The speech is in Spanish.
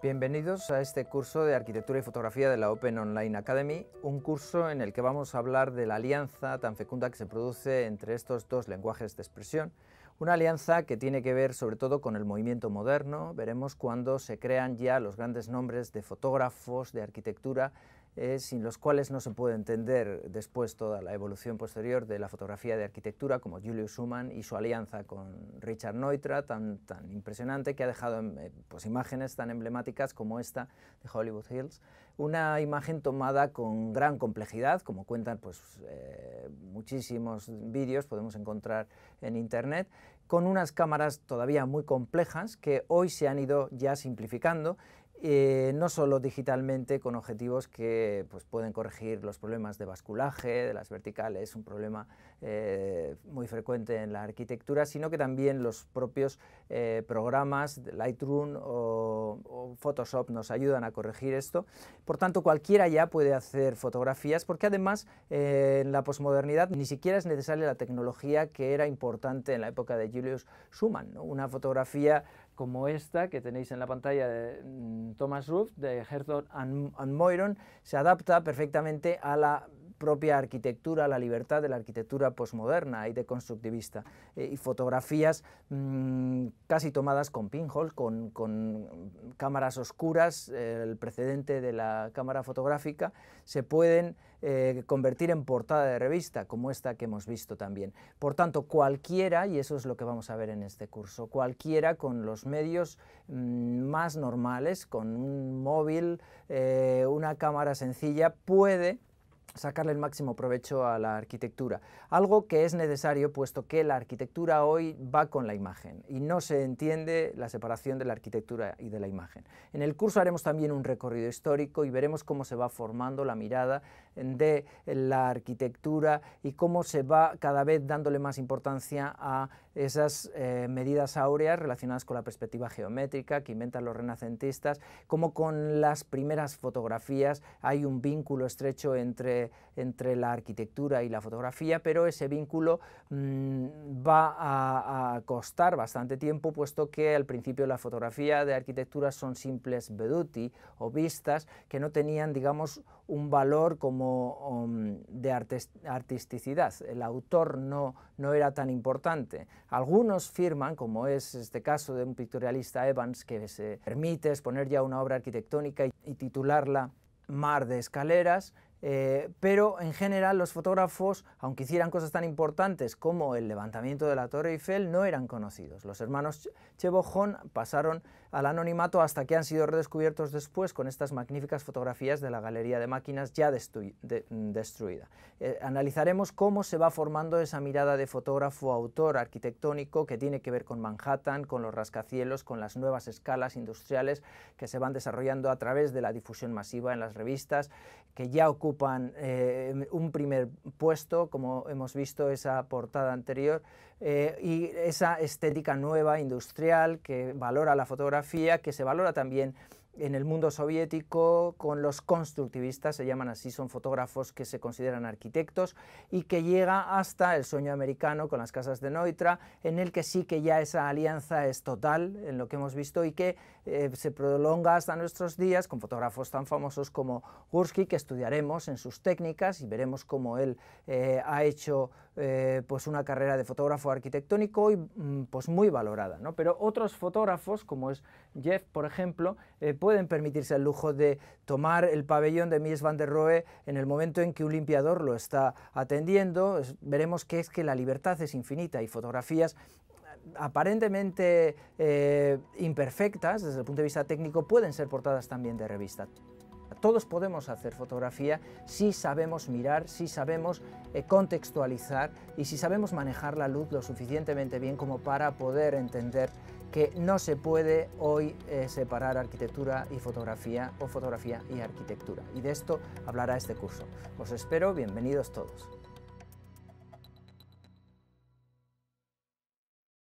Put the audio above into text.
Bienvenidos a este curso de Arquitectura y Fotografía de la Open Online Academy, un curso en el que vamos a hablar de la alianza tan fecunda que se produce entre estos dos lenguajes de expresión, una alianza que tiene que ver sobre todo con el movimiento moderno, veremos cuando se crean ya los grandes nombres de fotógrafos, de arquitectura eh, sin los cuales no se puede entender después toda la evolución posterior de la fotografía de arquitectura, como Julius Schumann y su alianza con Richard Neutra, tan, impresionante, que ha dejado em, eh, pues, imágenes tan emblemáticas como esta de Hollywood Hills. Una imagen tomada con gran complejidad, como cuentan pues, eh, muchísimos vídeos, podemos encontrar en Internet, con unas cámaras todavía muy complejas que hoy se han ido ya simplificando eh, no solo digitalmente con objetivos que pues, pueden corregir los problemas de basculaje, de las verticales, un problema eh, muy frecuente en la arquitectura, sino que también los propios eh, programas Lightroom o, Photoshop nos ayudan a corregir esto. Por tanto, cualquiera ya puede hacer fotografías porque además en la posmodernidad ni siquiera es necesaria la tecnología que era importante en la época de Julius Schumann. Una fotografía como esta que tenéis en la pantalla de mm, Thomas Ruff, de Herzog and, and Moiron, se adapta perfectamente a la propia arquitectura, la libertad de la arquitectura posmoderna y de constructivista eh, y fotografías mm, casi tomadas con pinhole, con, cámaras oscuras, eh, el precedente de la cámara fotográfica, se pueden eh, convertir en portada de revista, como esta que hemos visto también. Por tanto, cualquiera, y eso es lo que vamos a ver en este curso, cualquiera con los medios mm, más normales, con un móvil, una cámara sencilla, puede sacarle el máximo provecho a la arquitectura. Algo que es necesario puesto que la arquitectura hoy va con la imagen y no se entiende la separación de la arquitectura y de la imagen. En el curso haremos también un recorrido histórico y veremos cómo se va formando la mirada de la arquitectura y cómo se va cada vez dándole más importancia a esas eh, medidas áureas relacionadas con la perspectiva geométrica que inventan los renacentistas, cómo con las primeras fotografías hay un vínculo estrecho entre entre, la arquitectura y la fotografía, pero ese vínculo mm, va a, costar bastante tiempo, puesto que al principio la fotografía de arquitectura son simples veduti o vistas que no tenían, digamos, un valor como mm, de artisticidad. El autor no, no era tan importante. Algunos firman, como es este caso de un pictorialista Evans, que se permite exponer ya una obra arquitectónica y titularla Mar de Escaleras, eh, pero en general los fotógrafos, aunque hicieran cosas tan importantes como el levantamiento de la Torre Eiffel, no eran conocidos. Los hermanos Chebojón pasaron al anonimato hasta que han sido redescubiertos después con estas magníficas fotografías de la galería de máquinas ya mm, destruida. Eh, analizaremos cómo se va formando esa mirada de fotógrafo, autor, arquitectónico que tiene que ver con Manhattan, con los rascacielos, con las nuevas escalas industriales que se van desarrollando a través de la difusión masiva en las revistas, que ya ocurre ocupan eh, un primer puesto, como hemos visto esa portada anterior, eh, y esa estética nueva, industrial, que valora la fotografía, que se valora también en el mundo soviético con los constructivistas, se llaman así, son fotógrafos que se consideran arquitectos y que llega hasta el sueño americano con las casas de Neutra, en el que sí que ya esa alianza es total en lo que hemos visto y que eh, se prolonga hasta nuestros días con fotógrafos tan famosos como Gursky, que estudiaremos en sus técnicas y veremos cómo él eh, ha hecho eh, pues una carrera de fotógrafo arquitectónico y mm, pues muy valorada. ¿no? Pero otros fotógrafos, como es Jeff, por ejemplo, pueden permitirse el lujo de tomar el pabellón de Mies van der Rohe en el momento en que un limpiador lo está atendiendo. Veremos que es que la libertad es infinita y fotografías eh, aparentemente eh, imperfectas desde el punto de vista técnico pueden ser portadas también de revista. Todos podemos hacer fotografía si sabemos mirar, si sabemos eh, contextualizar y si sabemos manejar la luz lo suficientemente bien como para poder entender que no se puede hoy eh, separar arquitectura y fotografía o fotografía y arquitectura. Y de esto hablará este curso. Os espero, bienvenidos todos.